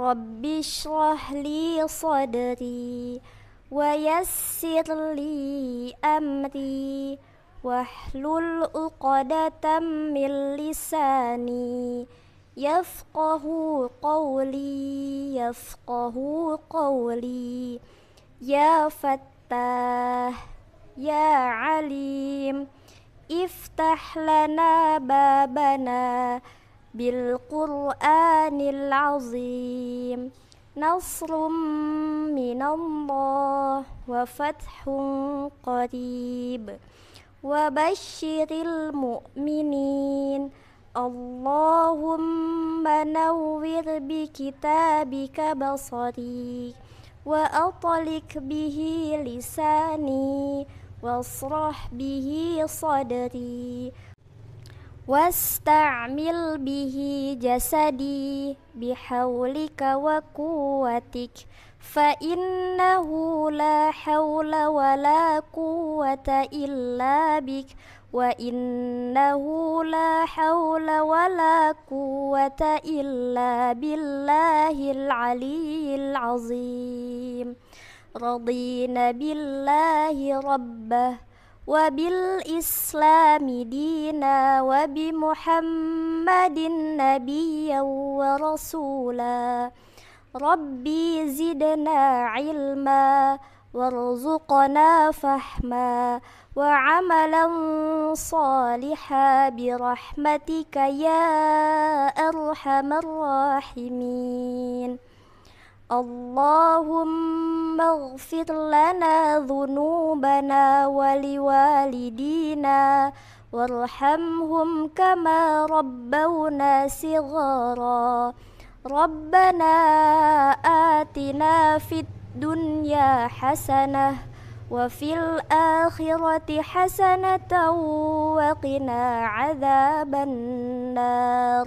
رب اشرح لي صدري ويسر لي أمري واحلل عقدة من لساني يفقه قولي يفقه قولي يا فتاه يا عليم افتح لنا بابنا بالقرآن العظيم نصر من الله وفتح قريب وبشر المؤمنين اللهم نور بكتابك بصري وأطلق به لساني واصرح به صدري واستعمل به جسدي بحولك وقوتك فإنه لا حول ولا قوة إلا بك وإنه لا حول ولا قوة إلا بالله العلي العظيم رضينا بالله ربه وبالإسلام دينا وبمحمد نبيا ورسولا ربي زدنا علما وارزقنا فحما وعملا صالحا برحمتك يا أرحم الراحمين اللهم اغفر لنا ذنوبنا ولوالدينا وارحمهم كما ربونا صغارا ربنا آتنا في الدنيا حسنة وفي الآخرة حسنة وقنا عذاب النار